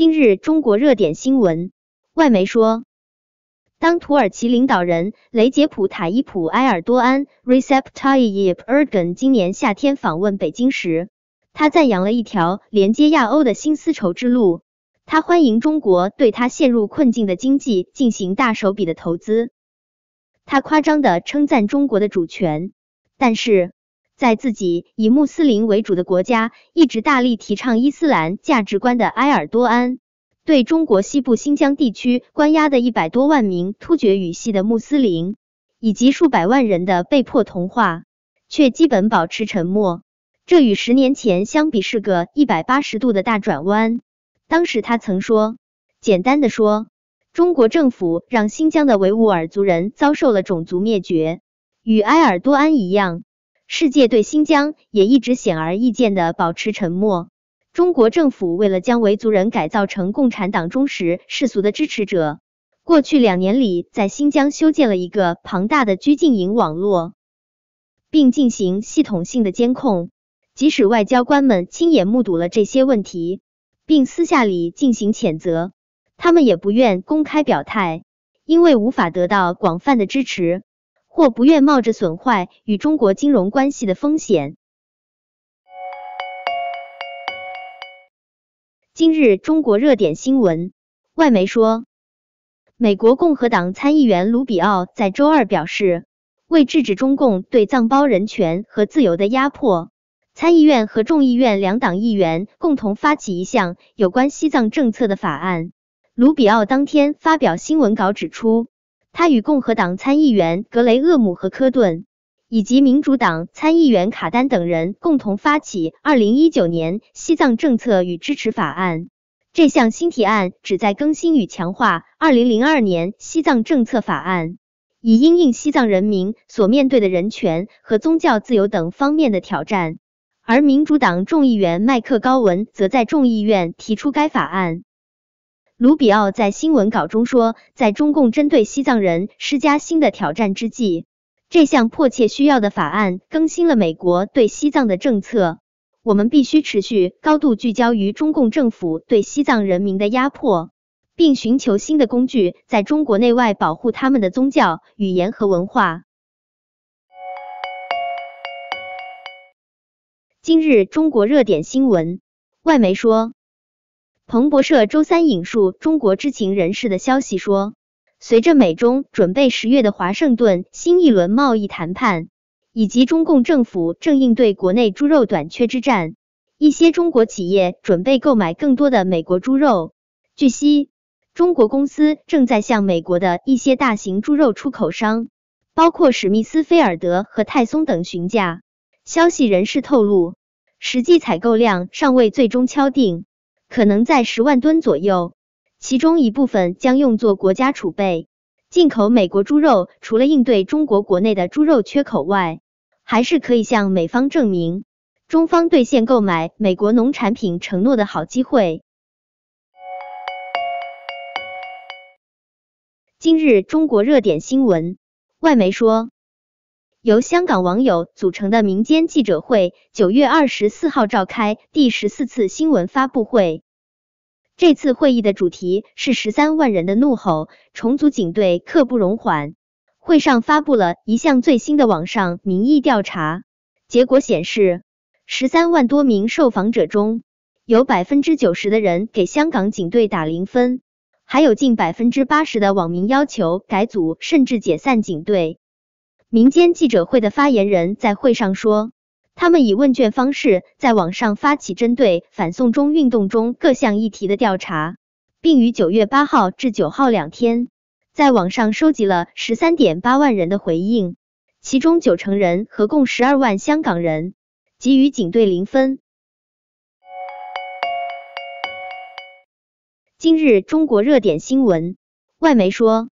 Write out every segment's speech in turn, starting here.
今日中国热点新闻。外媒说，当土耳其领导人雷杰普·塔伊普·埃尔多安 （Recep Tayyip Erdogan） 今年夏天访问北京时，他赞扬了一条连接亚欧的新丝绸之路。他欢迎中国对他陷入困境的经济进行大手笔的投资。他夸张的称赞中国的主权，但是。在自己以穆斯林为主的国家，一直大力提倡伊斯兰价值观的埃尔多安，对中国西部新疆地区关押的一百多万名突厥语系的穆斯林，以及数百万人的被迫同化，却基本保持沉默。这与十年前相比是个一百八十度的大转弯。当时他曾说：“简单的说，中国政府让新疆的维吾尔族人遭受了种族灭绝。”与埃尔多安一样。世界对新疆也一直显而易见的保持沉默。中国政府为了将维族人改造成共产党忠实、世俗的支持者，过去两年里在新疆修建了一个庞大的拘禁营网络，并进行系统性的监控。即使外交官们亲眼目睹了这些问题，并私下里进行谴责，他们也不愿公开表态，因为无法得到广泛的支持。或不愿冒着损坏与中国金融关系的风险。今日中国热点新闻，外媒说，美国共和党参议员卢比奥在周二表示，为制止中共对藏胞人权和自由的压迫，参议院和众议院两党议员共同发起一项有关西藏政策的法案。卢比奥当天发表新闻稿指出。他与共和党参议员格雷厄姆和科顿，以及民主党参议员卡丹等人共同发起《二零一九年西藏政策与支持法案》。这项新提案旨在更新与强化《二零零二年西藏政策法案》，以应应西藏人民所面对的人权和宗教自由等方面的挑战。而民主党众议员麦克高文则在众议院提出该法案。卢比奥在新闻稿中说，在中共针对西藏人施加新的挑战之际，这项迫切需要的法案更新了美国对西藏的政策。我们必须持续高度聚焦于中共政府对西藏人民的压迫，并寻求新的工具，在中国内外保护他们的宗教、语言和文化。今日中国热点新闻，外媒说。彭博社周三引述中国知情人士的消息说，随着美中准备十月的华盛顿新一轮贸易谈判，以及中共政府正应对国内猪肉短缺之战，一些中国企业准备购买更多的美国猪肉。据悉，中国公司正在向美国的一些大型猪肉出口商，包括史密斯菲尔德和泰松等询价。消息人士透露，实际采购量尚未最终敲定。可能在十万吨左右，其中一部分将用作国家储备。进口美国猪肉，除了应对中国国内的猪肉缺口外，还是可以向美方证明中方兑现购买美国农产品承诺的好机会。今日中国热点新闻，外媒说。由香港网友组成的民间记者会，九月二十四号召开第十四次新闻发布会。这次会议的主题是“十三万人的怒吼，重组警队刻不容缓”。会上发布了一项最新的网上民意调查结果，显示十三万多名受访者中有百分之九十的人给香港警队打零分，还有近百分之八十的网民要求改组甚至解散警队。民间记者会的发言人在会上说，他们以问卷方式在网上发起针对反送中运动中各项议题的调查，并于九月八号至九号两天在网上收集了十三点八万人的回应，其中九成人和共十二万香港人给予警队零分。今日中国热点新闻，外媒说。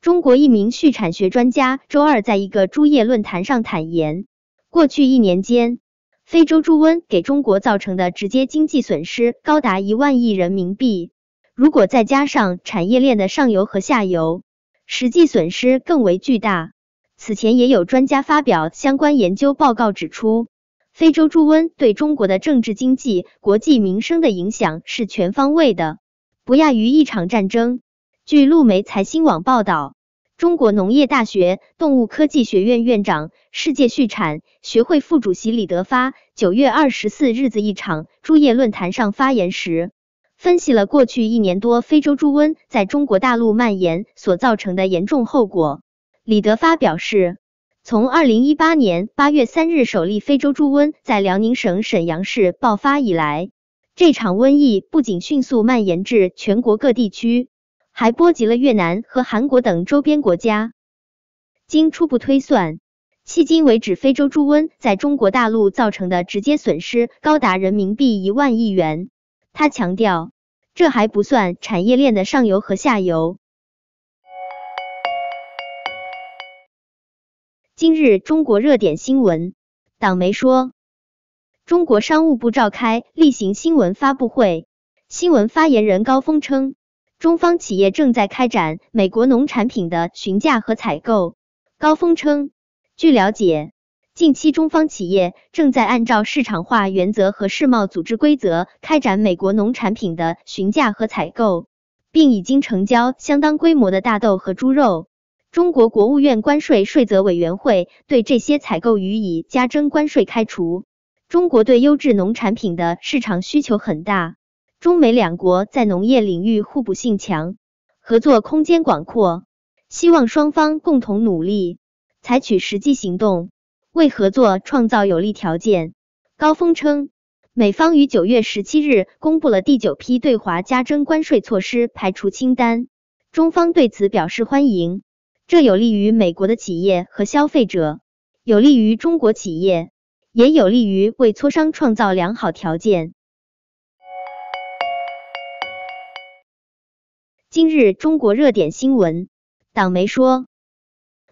中国一名畜产学专家周二在一个猪业论坛上坦言，过去一年间，非洲猪瘟给中国造成的直接经济损失高达一万亿人民币。如果再加上产业链的上游和下游，实际损失更为巨大。此前也有专家发表相关研究报告，指出非洲猪瘟对中国的政治、经济、国际民生的影响是全方位的，不亚于一场战争。据路媒财新网报道，中国农业大学动物科技学院院长、世界畜产学会副主席李德发九月二十四日子一场猪业论坛上发言时，分析了过去一年多非洲猪瘟在中国大陆蔓延所造成的严重后果。李德发表示，从二零一八年八月三日首例非洲猪瘟在辽宁省沈阳市爆发以来，这场瘟疫不仅迅速蔓延至全国各地区。还波及了越南和韩国等周边国家。经初步推算，迄今为止，非洲猪瘟在中国大陆造成的直接损失高达人民币一万亿元。他强调，这还不算产业链的上游和下游。今日中国热点新闻，党媒说，中国商务部召开例行新闻发布会，新闻发言人高峰称。中方企业正在开展美国农产品的询价和采购。高峰称，据了解，近期中方企业正在按照市场化原则和世贸组织规则开展美国农产品的询价和采购，并已经成交相当规模的大豆和猪肉。中国国务院关税税则委员会对这些采购予以加征关税，开除。中国对优质农产品的市场需求很大。中美两国在农业领域互补性强，合作空间广阔。希望双方共同努力，采取实际行动，为合作创造有利条件。高峰称，美方于九月十七日公布了第九批对华加征关税措施排除清单，中方对此表示欢迎。这有利于美国的企业和消费者，有利于中国企业，也有利于为磋商创造良好条件。今日中国热点新闻，党媒说，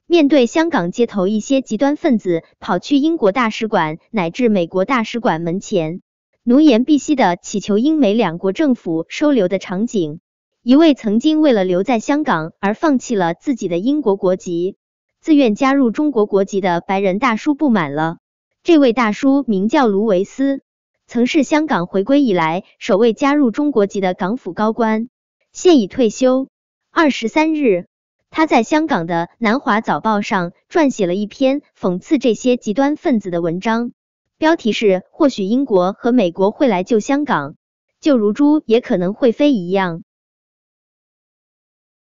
面对香港街头一些极端分子跑去英国大使馆乃至美国大使馆门前，奴颜婢膝的乞求英美两国政府收留的场景，一位曾经为了留在香港而放弃了自己的英国国籍，自愿加入中国国籍的白人大叔不满了。这位大叔名叫卢维斯，曾是香港回归以来首位加入中国籍的港府高官。现已退休。二十三日，他在香港的《南华早报》上撰写了一篇讽刺这些极端分子的文章，标题是“或许英国和美国会来救香港，就如猪也可能会飞一样”。